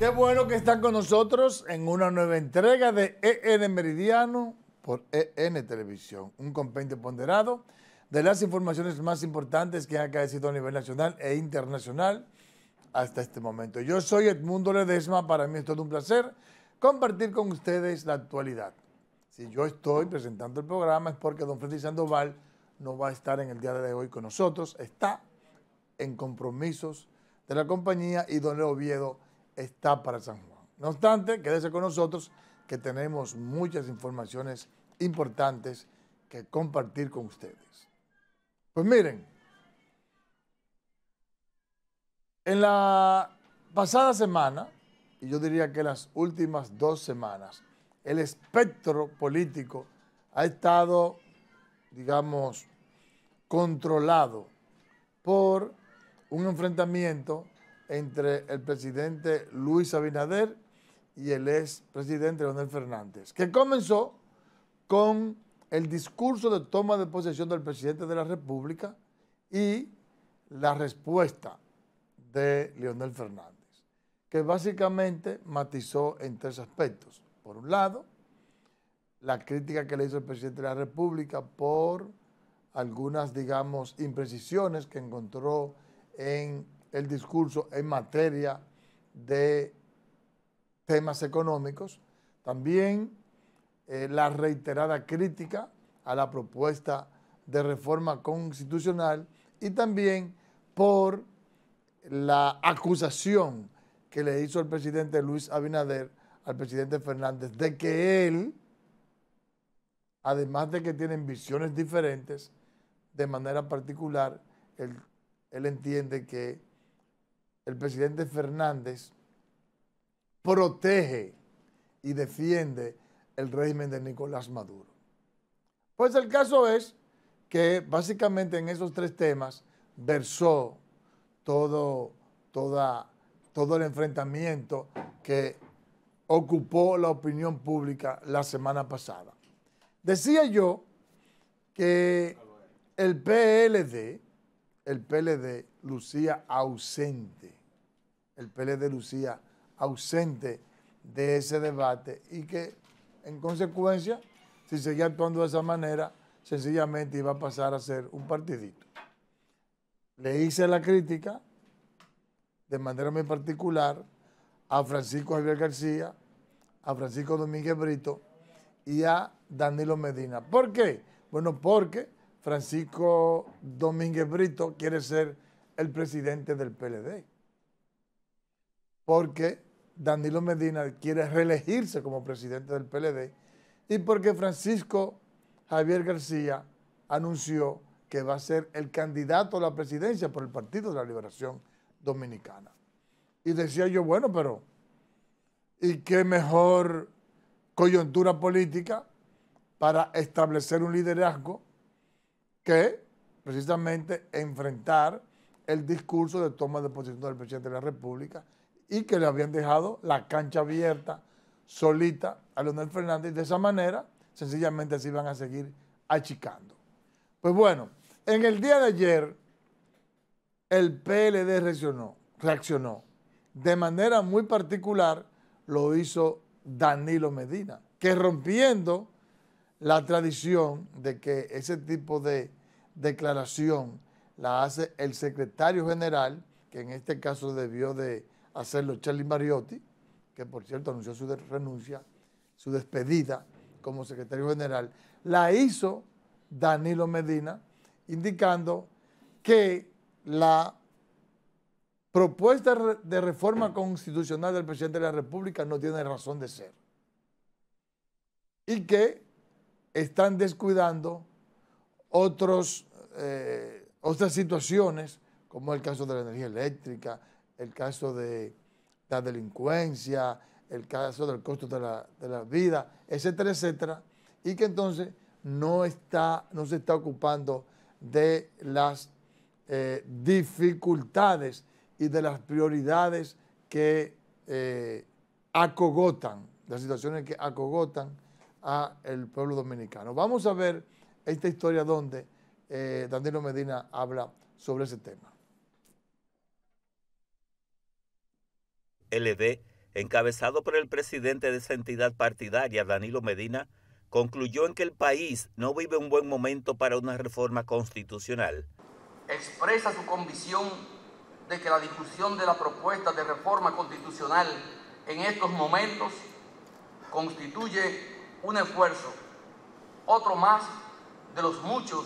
Qué bueno que están con nosotros en una nueva entrega de EN Meridiano por EN Televisión, un compendio ponderado de las informaciones más importantes que han acaecido a nivel nacional e internacional hasta este momento. Yo soy Edmundo Ledesma, para mí es todo un placer compartir con ustedes la actualidad. Si yo estoy presentando el programa es porque don Francisco Sandoval no va a estar en el día de hoy con nosotros, está en compromisos de la compañía y don Leo Oviedo está para San Juan. No obstante, quédese con nosotros que tenemos muchas informaciones importantes que compartir con ustedes. Pues miren, en la pasada semana, y yo diría que las últimas dos semanas, el espectro político ha estado, digamos, controlado por un enfrentamiento entre el presidente Luis Abinader y el ex presidente Leonel Fernández, que comenzó con el discurso de toma de posesión del presidente de la República y la respuesta de Leonel Fernández, que básicamente matizó en tres aspectos. Por un lado, la crítica que le hizo el presidente de la República por algunas, digamos, imprecisiones que encontró en el discurso en materia de temas económicos, también eh, la reiterada crítica a la propuesta de reforma constitucional y también por la acusación que le hizo el presidente Luis Abinader al presidente Fernández de que él, además de que tienen visiones diferentes, de manera particular, él entiende que el presidente Fernández protege y defiende el régimen de Nicolás Maduro. Pues el caso es que básicamente en esos tres temas versó todo, toda, todo el enfrentamiento que ocupó la opinión pública la semana pasada. Decía yo que el PLD el PLD lucía ausente, el PLD lucía ausente de ese debate y que en consecuencia, si seguía actuando de esa manera, sencillamente iba a pasar a ser un partidito. Le hice la crítica de manera muy particular a Francisco Javier García, a Francisco Domínguez Brito y a Danilo Medina. ¿Por qué? Bueno, porque Francisco Domínguez Brito quiere ser el presidente del PLD. Porque Danilo Medina quiere reelegirse como presidente del PLD y porque Francisco Javier García anunció que va a ser el candidato a la presidencia por el Partido de la Liberación Dominicana. Y decía yo, bueno, pero ¿y qué mejor coyuntura política para establecer un liderazgo que precisamente enfrentar el discurso de toma de posición del presidente de la República y que le habían dejado la cancha abierta, solita, a Leonel Fernández. De esa manera, sencillamente así iban a seguir achicando. Pues bueno, en el día de ayer, el PLD reaccionó, reaccionó. De manera muy particular, lo hizo Danilo Medina, que rompiendo la tradición de que ese tipo de declaración la hace el secretario general, que en este caso debió de hacerlo Charlie Mariotti, que por cierto anunció su renuncia, su despedida como secretario general, la hizo Danilo Medina, indicando que la propuesta de reforma constitucional del presidente de la República no tiene razón de ser. Y que están descuidando otros, eh, otras situaciones, como el caso de la energía eléctrica, el caso de la delincuencia, el caso del costo de la, vida, etcétera, etcétera, y que entonces no, está, no se está ocupando de las eh, dificultades y de las prioridades que eh, acogotan, las situaciones que acogotan a el pueblo dominicano. Vamos a ver esta historia donde eh, Danilo Medina habla sobre ese tema. LD, encabezado por el presidente de esa entidad partidaria, Danilo Medina, concluyó en que el país no vive un buen momento para una reforma constitucional. Expresa su convicción de que la discusión de la propuesta de reforma constitucional en estos momentos constituye un esfuerzo, otro más de los muchos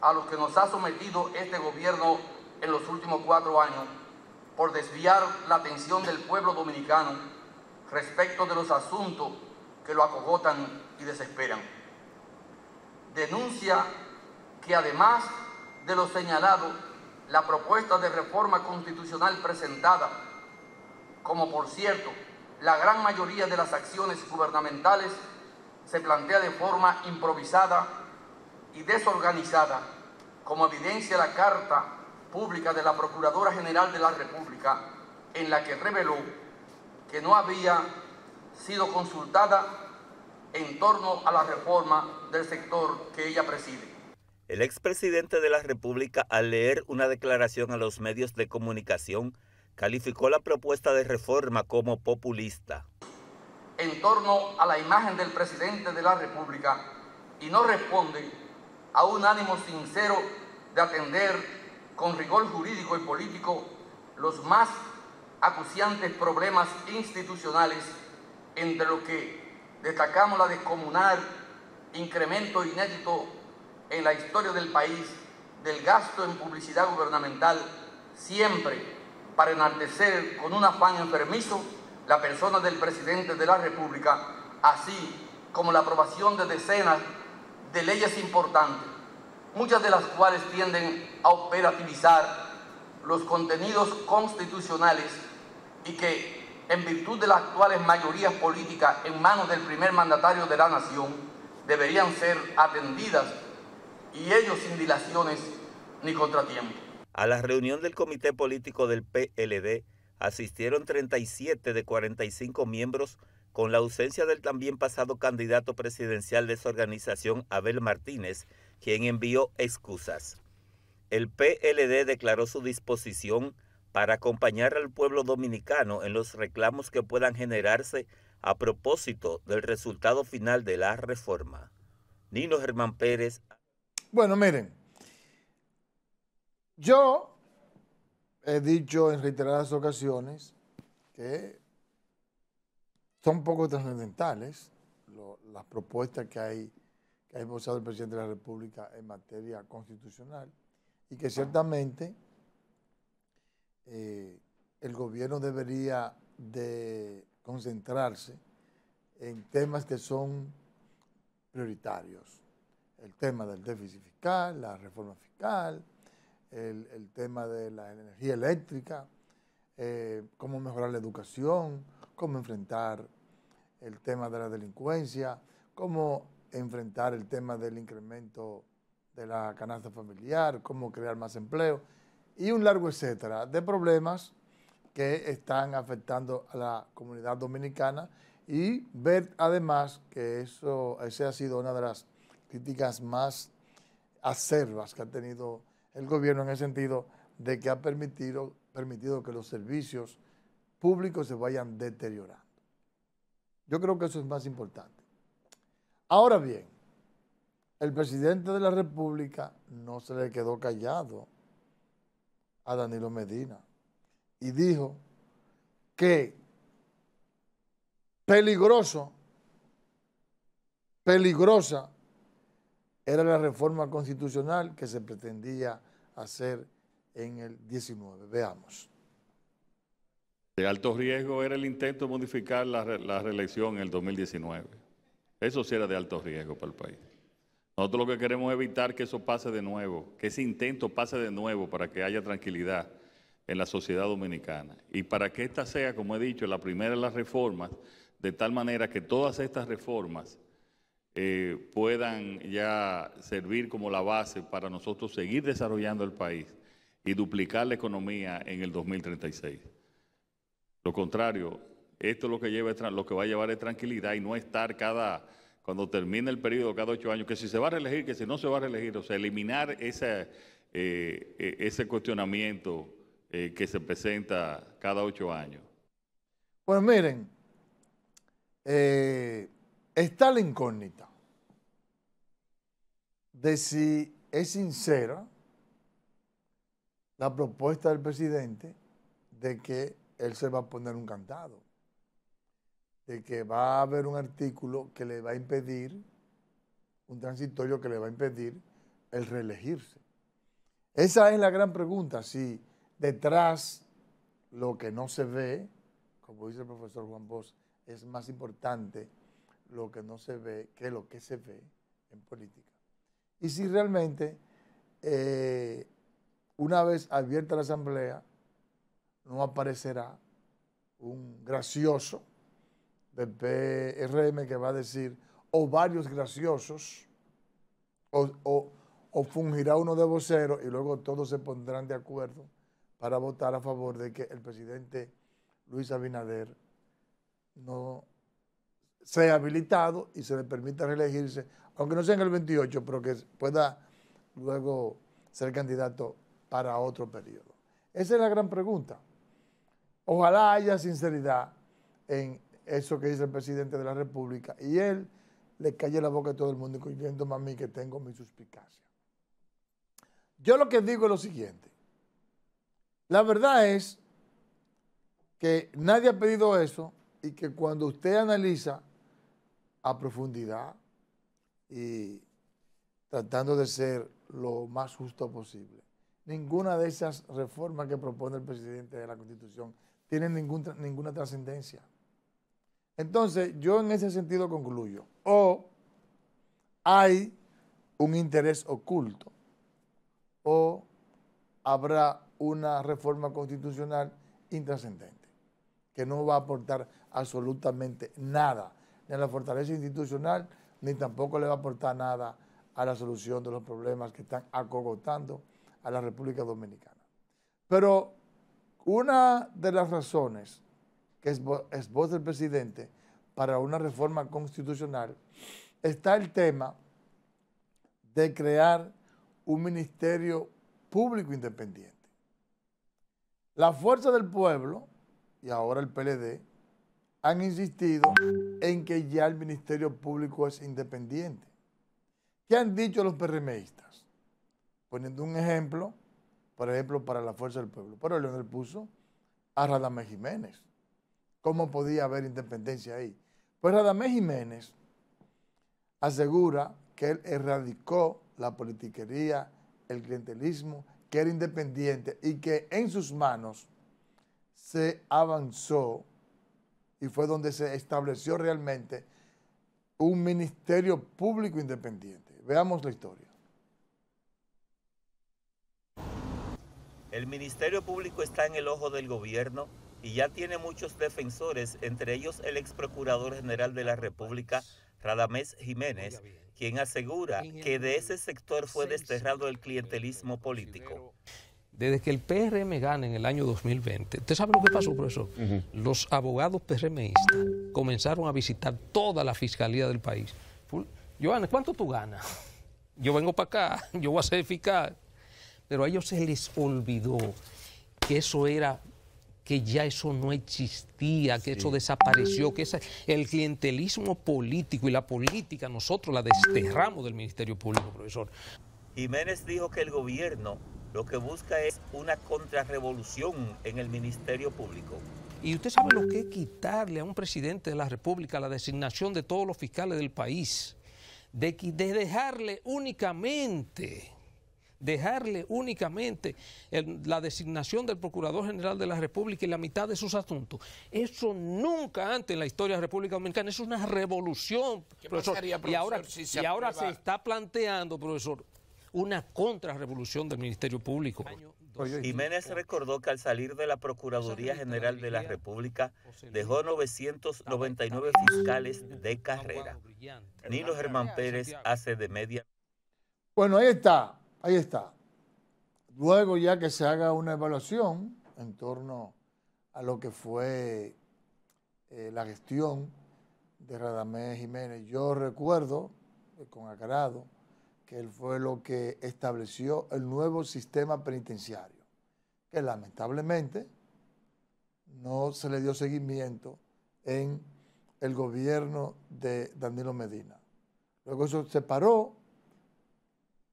a los que nos ha sometido este gobierno en los últimos cuatro años por desviar la atención del pueblo dominicano respecto de los asuntos que lo acogotan y desesperan. Denuncia que además de lo señalado, la propuesta de reforma constitucional presentada, como por cierto la gran mayoría de las acciones gubernamentales se plantea de forma improvisada y desorganizada, como evidencia la carta pública de la Procuradora General de la República, en la que reveló que no había sido consultada en torno a la reforma del sector que ella preside. El expresidente de la República, al leer una declaración a los medios de comunicación, calificó la propuesta de reforma como populista en torno a la imagen del presidente de la República y no responde a un ánimo sincero de atender con rigor jurídico y político los más acuciantes problemas institucionales, entre los que destacamos la descomunal incremento inédito en la historia del país del gasto en publicidad gubernamental, siempre para enaltecer con un afán enfermizo la persona del presidente de la República, así como la aprobación de decenas de leyes importantes, muchas de las cuales tienden a operativizar los contenidos constitucionales y que, en virtud de las actuales mayorías políticas en manos del primer mandatario de la nación, deberían ser atendidas y ellos sin dilaciones ni contratiempo. A la reunión del Comité Político del PLD, asistieron 37 de 45 miembros con la ausencia del también pasado candidato presidencial de su organización, Abel Martínez, quien envió excusas. El PLD declaró su disposición para acompañar al pueblo dominicano en los reclamos que puedan generarse a propósito del resultado final de la reforma. Nino Germán Pérez. Bueno, miren, yo he dicho en reiteradas ocasiones que son poco trascendentales las propuestas que, hay, que ha impulsado el presidente de la República en materia constitucional y que ciertamente eh, el gobierno debería de concentrarse en temas que son prioritarios. El tema del déficit fiscal, la reforma fiscal, el, tema de la energía eléctrica, eh, cómo mejorar la educación, cómo enfrentar el tema de la delincuencia, cómo enfrentar el tema del incremento de la canasta familiar, cómo crear más empleo y un largo etcétera de problemas que están afectando a la comunidad dominicana y ver además que eso ese ha sido una de las críticas más acervas que ha tenido el gobierno en el sentido de que ha permitido, permitido que los servicios públicos se vayan deteriorando. Yo creo que eso es más importante. Ahora bien, el presidente de la República no se le quedó callado a Danilo Medina y dijo que peligroso, peligrosa era la reforma constitucional que se pretendía hacer en el 19. Veamos. De alto riesgo era el intento de modificar la, la reelección en el 2019. Eso sí era de alto riesgo para el país. Nosotros lo que queremos es evitar que eso pase de nuevo, que ese intento pase de nuevo para que haya tranquilidad en la sociedad dominicana. Y para que esta sea, como he dicho, la primera de las reformas, de tal manera que todas estas reformas eh, puedan ya servir como la base para nosotros seguir desarrollando el país y duplicar la economía en el 2036. Lo contrario, esto es lo que, lleva, lo que va a llevar es tranquilidad y no estar cada, cuando termine el periodo, cada ocho años, que si se va a reelegir, que si no se va a reelegir, o sea, eliminar eh, e, ese cuestionamiento eh, que se presenta cada ocho años. Pues miren, eh, está la incógnita de si es sincera la propuesta del presidente de que él se va a poner un cantado, de que va a haber un artículo que le va a impedir, un transitorio que le va a impedir el reelegirse. Esa es la gran pregunta, si detrás lo que no se ve, como dice el profesor Juan Bosch, es más importante lo que no se ve que lo que se ve en política. Y si realmente, eh, una vez abierta la asamblea, no aparecerá un gracioso del PRM que va a decir, o varios graciosos, o, fungirá uno de vocero y luego todos se pondrán de acuerdo para votar a favor de que el presidente Luis Abinader no sea habilitado y se le permita reelegirse, aunque no sea en el 28, pero que pueda luego ser candidato para otro periodo. Esa es la gran pregunta. Ojalá haya sinceridad en eso que dice el presidente de la República y él le calle la boca a todo el mundo, incluyendo a mí que tengo mi suspicacia. Yo lo que digo es lo siguiente. La verdad es que nadie ha pedido eso y que cuando usted analiza a profundidad y tratando de ser lo más justo posible. Ninguna de esas reformas que propone el presidente de la Constitución tiene ninguna trascendencia. Entonces, yo en ese sentido concluyo. O hay un interés oculto o habrá una reforma constitucional intrascendente que no va a aportar absolutamente nada ni la fortaleza institucional, ni tampoco le va a aportar nada a la solución de los problemas que están acogotando a la República Dominicana. Pero una de las razones que es voz del presidente para una reforma constitucional está el tema de crear un ministerio público independiente. La fuerza del pueblo, y ahora el PLD, han insistido en que ya el Ministerio Público es independiente. ¿Qué han dicho los PRMistas? Poniendo un ejemplo, por ejemplo, para la Fuerza del Pueblo. Pero Leonel puso a Radamés Jiménez. ¿Cómo podía haber independencia ahí? Pues Radamés Jiménez asegura que él erradicó la politiquería, el clientelismo, que era independiente y que en sus manos se avanzó y fue donde se estableció realmente un ministerio público independiente. Veamos la historia. El Ministerio Público está en el ojo del gobierno y ya tiene muchos defensores, entre ellos el ex procurador general de la República, Radamés Jiménez, quien asegura que de ese sector fue desterrado el clientelismo político. Desde que el PRM gana en el año 2020, ¿usted sabe lo que pasó, profesor? Los abogados PRMistas comenzaron a visitar toda la fiscalía del país. Juan, ¿cuánto tú ganas? Yo vengo para acá, yo voy a ser eficaz. Pero a ellos se les olvidó que eso era, que ya eso no existía, que eso desapareció, que el clientelismo político y la política nosotros la desterramos del Ministerio Público, profesor. Jiménez dijo que el gobierno lo que busca es una contrarrevolución en el Ministerio Público. Y usted sabe lo que es quitarle a un presidente de la República la designación de todos los fiscales del país, de, dejarle únicamente, dejarle únicamente la designación del Procurador General de la República y la mitad de sus asuntos. Eso nunca antes en la historia de la República Dominicana, es una revolución, profesor. y ahora se está planteando, profesor, una contrarrevolución del Ministerio Público. Jiménez recordó que al salir de la Procuraduría General de la República dejó 999 fiscales de carrera. Nilo Germán Pérez hace de media. Bueno, ahí está, ahí está. Luego ya que se haga una evaluación en torno a lo que fue eh, la gestión de Radamés Jiménez, yo recuerdo eh, con agrado que él fue lo que estableció el nuevo sistema penitenciario, que lamentablemente no se le dio seguimiento en el gobierno de Danilo Medina. Luego eso se paró,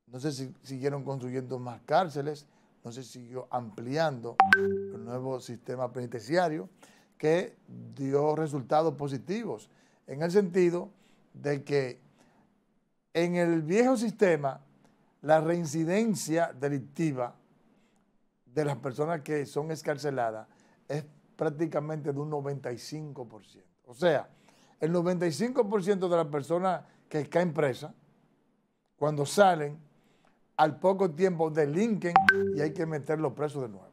no sé si siguieron construyendo más cárceles, no se siguió ampliando el nuevo sistema penitenciario que dio resultados positivos en el sentido de que en el viejo sistema, la reincidencia delictiva de las personas que son escarceladas es prácticamente de un 95%. O sea, el 95% de las personas que caen presa, cuando salen, al poco tiempo delinquen y hay que meterlos presos de nuevo.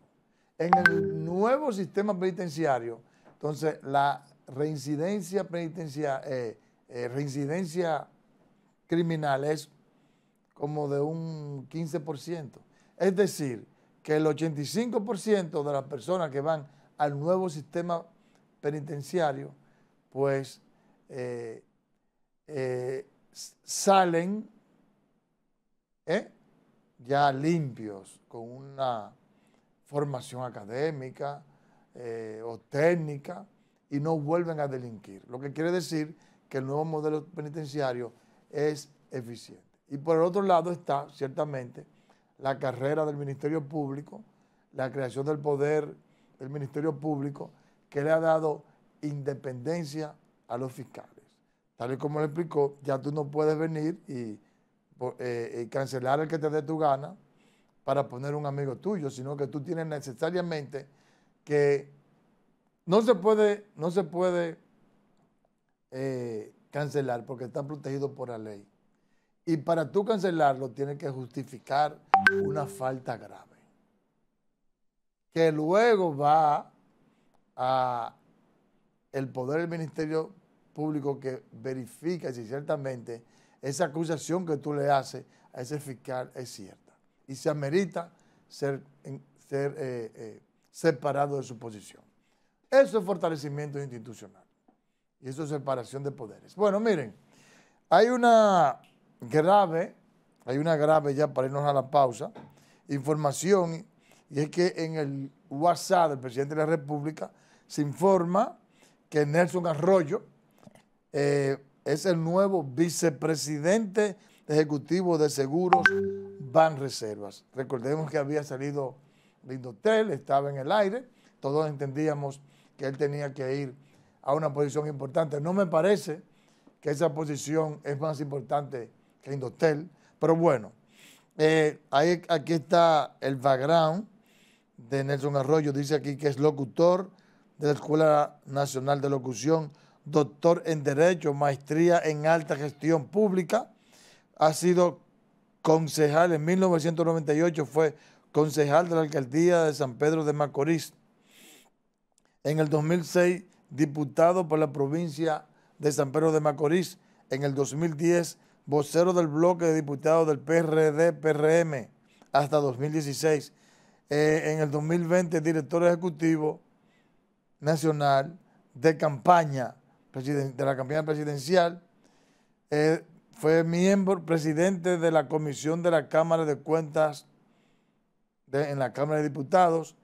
En el nuevo sistema penitenciario, entonces la reincidencia penitenciaria, eh, eh, reincidencia criminales como de un 15%. Es decir, que el 85% de las personas que van al nuevo sistema penitenciario, pues eh, eh, salen ¿eh? ya limpios, con una formación académica o técnica, y no vuelven a delinquir. Lo que quiere decir que el nuevo modelo penitenciario es eficiente. Y por el otro lado está, ciertamente, la carrera del Ministerio Público, la creación del poder del Ministerio Público, que le ha dado independencia a los fiscales. Tal y como le explicó, ya tú no puedes venir y, eh, cancelar el que te dé tu gana para poner un amigo tuyo, sino que tú tienes necesariamente que no se puede, no se puede eh, cancelar porque están protegidos por la ley. Y para tú cancelarlo tienes que justificar una falta grave, que luego va a el poder del Ministerio Público que verifica si ciertamente esa acusación que tú le haces a ese fiscal es cierta y se amerita ser, ser eh, eh, separado de su posición. Eso es fortalecimiento institucional. Y eso es separación de poderes. Bueno, miren, hay una grave, hay una grave ya para irnos a la pausa, información, y es que en el WhatsApp del presidente de la República se informa que Nelson Arroyo eh, es el nuevo vicepresidente ejecutivo de seguros Banreservas. Reservas. Recordemos que había salido Lindo estaba en el aire, todos entendíamos que él tenía que ir a una posición importante. No me parece que esa posición es más importante que Indotel, pero bueno, eh, aquí está el background de Nelson Arroyo, dice aquí que es locutor de la Escuela Nacional de Locución, doctor en Derecho, maestría en Alta Gestión Pública, ha sido concejal en 1998, fue concejal de la Alcaldía de San Pedro de Macorís. En el 2006 diputado por la provincia de San Pedro de Macorís. En el 2010, vocero del bloque de diputados del PRD-PRM hasta 2016. Eh, en el 2020, director ejecutivo nacional de campaña, de la campaña presidencial. Eh, fue miembro, presidente de la Comisión de la Cámara de Cuentas en la Cámara de Diputados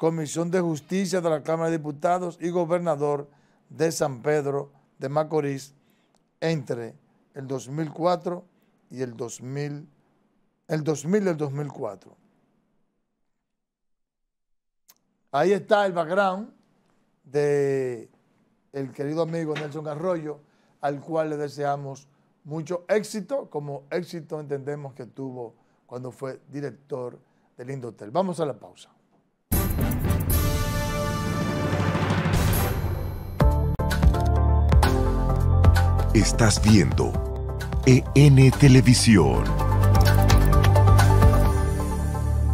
Comisión de Justicia de la Cámara de Diputados y Gobernador de San Pedro de Macorís entre el 2004 y el 2000, el 2000 y 2004. Ahí está el background de el querido amigo Nelson Arroyo, al cual le deseamos mucho éxito, como éxito entendemos que tuvo cuando fue director del Indotel. Vamos a la pausa. Estás viendo EN Televisión.